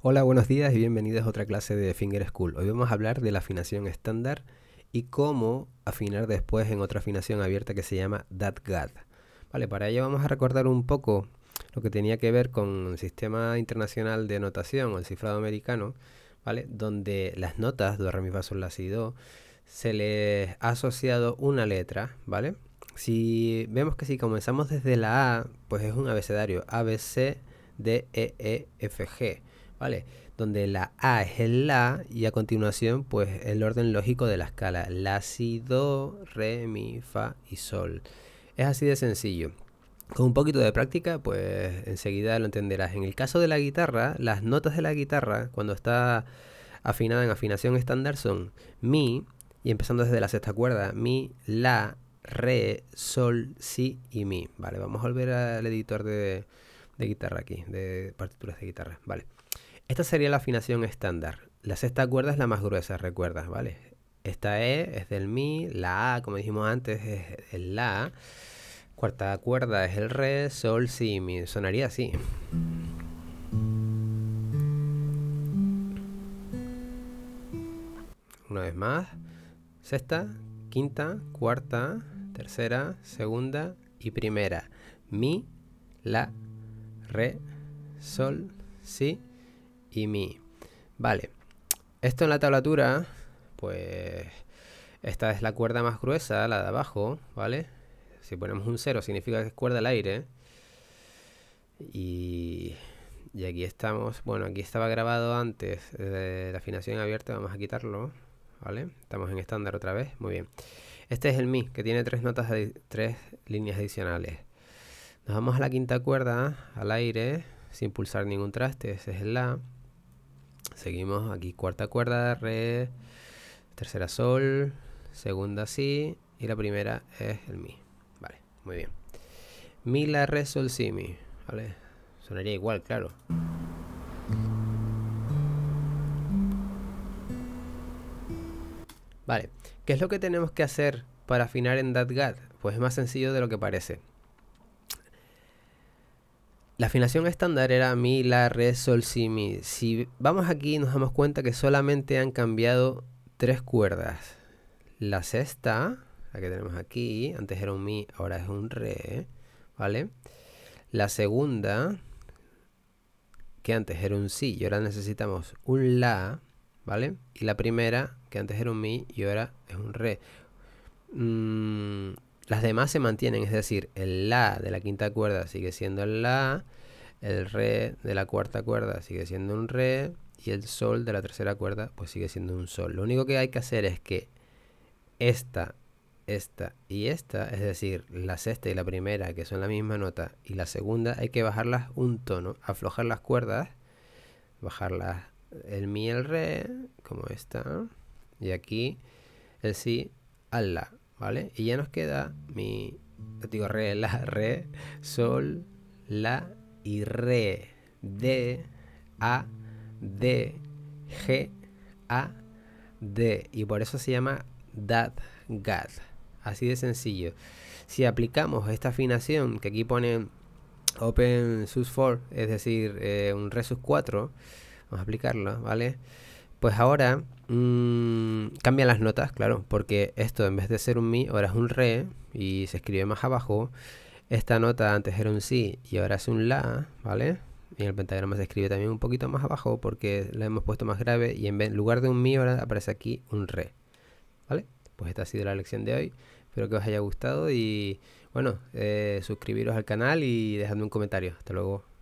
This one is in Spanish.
Hola, buenos días y bienvenidos a otra clase de Finger School. Hoy vamos a hablar de la afinación estándar y cómo afinar después en otra afinación abierta que se llama DATGAD. Vale, para ello vamos a recordar un poco lo que tenía que ver con el sistema internacional de notación o el cifrado americano, ¿vale? Donde las notas, do, re, mi, fa, sol, la, se les ha asociado una letra, ¿vale? Si vemos que si comenzamos desde la A, pues es un abecedario, A, B, C, D, E, E, F, G. ¿vale? Donde la A es el La y a continuación, pues el orden lógico de la escala. La, Si, Do, Re, Mi, Fa y Sol. Es así de sencillo. Con un poquito de práctica, pues enseguida lo entenderás. En el caso de la guitarra, las notas de la guitarra, cuando está afinada en afinación estándar, son Mi, y empezando desde la sexta cuerda, Mi, La, Re, Sol, Si y Mi. Vale, vamos a volver al editor de, de guitarra aquí, de partituras de guitarra. Vale. Esta sería la afinación estándar. La sexta cuerda es la más gruesa, recuerdas, ¿vale? Esta E es del Mi, la A, como dijimos antes, es el La. Cuarta cuerda es el Re, Sol, Si, Mi. Sonaría así. Una vez más. Sexta, quinta, cuarta, tercera, segunda y primera. Mi, La, Re, Sol, Si, y mi. Vale, esto en la tablatura, pues esta es la cuerda más gruesa, la de abajo, ¿vale? Si ponemos un 0 significa que es cuerda al aire. Y, y aquí estamos, bueno, aquí estaba grabado antes de la afinación abierta, vamos a quitarlo, ¿vale? Estamos en estándar otra vez, muy bien. Este es el Mi, que tiene tres notas, tres líneas adicionales. Nos vamos a la quinta cuerda, al aire, sin pulsar ningún traste, ese es el La. Seguimos aquí, cuarta cuerda, re, tercera sol, segunda si y la primera es el mi. Vale, muy bien. Mi, la, re, sol, si, mi. Vale, sonaría igual, claro. Vale, ¿qué es lo que tenemos que hacer para afinar en that gat? Pues es más sencillo de lo que parece. La afinación estándar era mi, la, re, sol, si, mi. Si vamos aquí nos damos cuenta que solamente han cambiado tres cuerdas. La sexta, la que tenemos aquí, antes era un mi, ahora es un re, ¿vale? La segunda, que antes era un si y ahora necesitamos un la, ¿vale? Y la primera, que antes era un mi y ahora es un re. Mm, las demás se mantienen, es decir, el La de la quinta cuerda sigue siendo el La, el Re de la cuarta cuerda sigue siendo un Re y el Sol de la tercera cuerda pues sigue siendo un Sol. Lo único que hay que hacer es que esta, esta y esta, es decir, la sexta y la primera que son la misma nota y la segunda hay que bajarlas un tono, aflojar las cuerdas, bajarlas el Mi, el Re, como esta, y aquí el Si al La ¿vale? Y ya nos queda mi, digo re, la, re, sol, la y re, d, a, d, g, a, d. Y por eso se llama dad GAD, Así de sencillo. Si aplicamos esta afinación que aquí pone open sus 4, es decir, eh, un re sus 4, vamos a aplicarlo, ¿vale? Pues ahora mm, cambian las notas, claro, porque esto en vez de ser un mi, ahora es un re y se escribe más abajo. Esta nota antes era un si y ahora es un la, ¿vale? Y el pentagrama se escribe también un poquito más abajo porque la hemos puesto más grave y en, lugar de un mi ahora aparece aquí un re, ¿vale? Pues esta ha sido la lección de hoy. Espero que os haya gustado y bueno, eh, suscribiros al canal y dejadme un comentario. Hasta luego.